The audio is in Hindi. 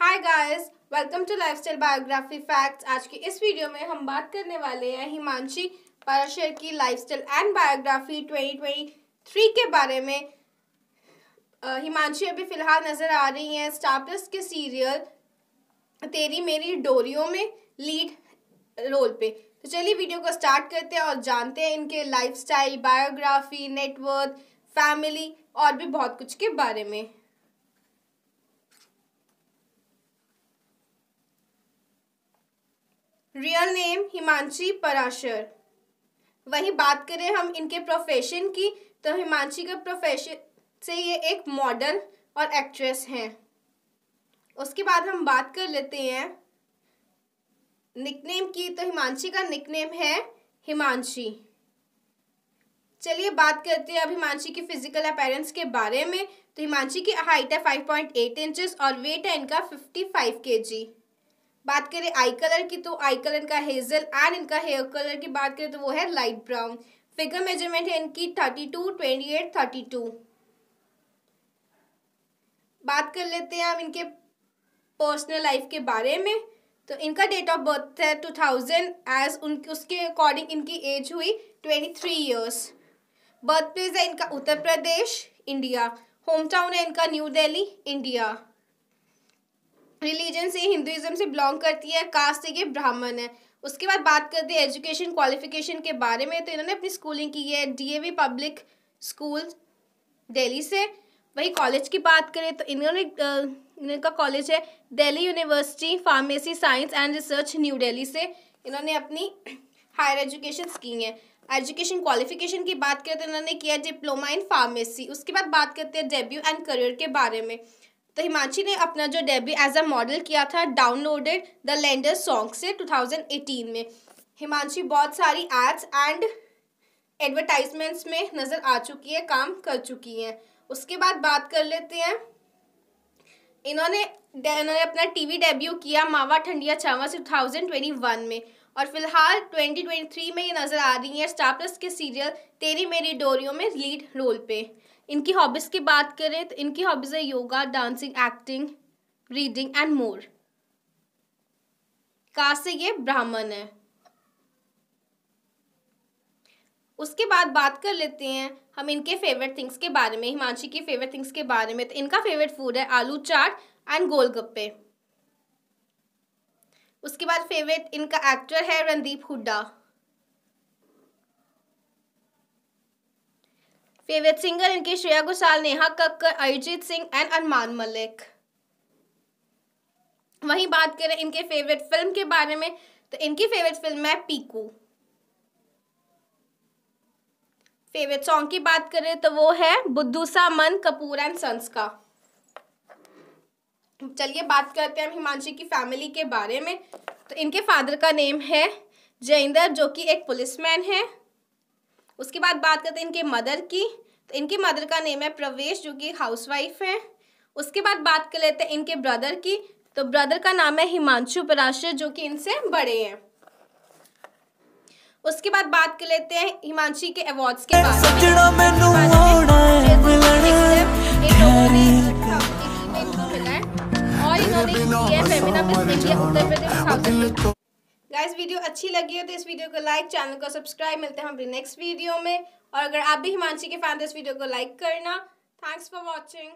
hi guys welcome to lifestyle biography facts आज की इस वीडियो में हम बात करने वाले हैं हिमांशी पाराशर की लाइफस्टाइल एंड बायोग्राफी 2023 के बारे में हिमांशी अभी फ़िलहाल नज़र आ रही हैं स्टार प्लस के सीरियल तेरी मेरी डोरियों में लीड रोल पे तो चलिए वीडियो को स्टार्ट करते हैं और जानते हैं इनके लाइफ बायोग्राफी नेटवर्क फैमिली और भी बहुत कुछ के बारे में रियल नेम हिमांशी पराशर वही बात करें हम इनके प्रोफेशन की तो हिमांशी के प्रोफेशन से ये एक मॉडल और एक्ट्रेस हैं उसके बाद हम बात कर लेते हैं निकनेम की तो हिमांशी का निकनेम है हिमांशी चलिए बात करते हैं अब हिमांशी की फिजिकल अपेयरेंस के बारे में तो हिमांशी की हाइट है फाइव पॉइंट एट इंचज और वेट है इनका फिफ्टी फाइव के जी बात करें आई कलर की तो आई कलर का हेजल एंड इनका हेयर कलर की बात करें तो वो है लाइट ब्राउन फिगर मेजरमेंट है इनकी thirty two twenty eight thirty two बात कर लेते हैं हम इनके पर्सनल लाइफ के बारे में तो इनका डेट ऑफ बर्थ है टू थाउजेंड एज उन उसके अकॉर्डिंग इनकी एज हुई twenty three years birth place है इनका Uttar Pradesh India home town है इनका न्यू दिल्ली इंडिया रिलीजन से हिंदुज़म से बिलोंग करती है कास्ट से ये ब्राह्मण है उसके बाद बात करते हैं एजुकेशन क्वालिफिकेशन के बारे में तो इन्होंने अपनी स्कूलिंग की है डीएवी पब्लिक स्कूल दिल्ली से वही कॉलेज की बात करें तो इन्होंने इनका कॉलेज है Delhi university pharmacy science and research new Delhi से इन्होंने अपनी हायर एजुकेशन की है एजुकेशन क्वालिफिकेशन की बात करें तो इन्होंने किया डिप्लोमा इन फार्मेसी उसके बाद बात करते हैं डेब्यू एंड करियर के बारे में तो हिमांशी ने अपना जो डेब्यू एज अ मॉडल किया था डाउनलोडेड द लैंडर सॉन्ग से 2018 में हिमांशी बहुत सारी एड्स एंड एडवर्टाइजमेंट्स में नज़र आ चुकी है काम कर चुकी हैं उसके बाद बात कर लेते हैं इन्होंने इन्होंने अपना टीवी डेब्यू किया मावा ठंडिया चावा से 2021 में और फिलहाल 2023 में ये नज़र आ रही हैं स्टार प्लस के सीरियल तेरी मेरी डोरियों में लीड रोल पे इनकी हॉबीज़ की बात करें तो इनकी हॉबीज़ है yoga dancing acting reading and more का से ये ब्राह्मण है उसके बाद बात कर लेते हैं हम इनके फेवरेट थिंग्स के बारे में हिमांशी के फेवरेट थिंग्स के बारे में तो इनका फेवरेट फूड है आलू चाट एंड गोलगप्पे उसके बाद फेवरेट इनका एक्टर है रणदीप हुड्डा फेवरेट सिंगर इनके श्रेया घोषाल नेहा कक्कर अरिजीत सिंह एंड अनुमान मलिक वहीं बात करें इनके फेवरेट फिल्म के बारे में तो इनकी फेवरेट फिल्म है पीकू फेवरेट सॉन्ग की बात करें तो वो है बुद्धू सा मन कपूर एंड सन्स का चलिए बात करते हैं हिमांशी की फैमिली के बारे में तो इनके फादर का नेम है जयेंद्र जो कि एक पुलिसमैन है उसके बाद बात करते हैं इनके मदर की तो इनके मदर का नेम है प्रवेश जो कि हाउसवाइफ है उसके बाद बात कर लेते हैं इनके ब्रदर की तो ब्रदर का नाम है हिमांशु पराशर जो कि इनसे बड़े हैं उसके बाद बात कर लेते हैं हिमांशी के अवार्ड्स के बारे में और इन्होंने उत्तर प्रदेश गाइस वीडियो अच्छी लगी हो तो इस वीडियो को लाइक चैनल को सब्सक्राइब मिलते हैं हमारी नेक्स्ट वीडियो में और अगर आप भी हिमांशी के फैन तो इस वीडियो को लाइक करना थैंक्स फॉर वॉचिंग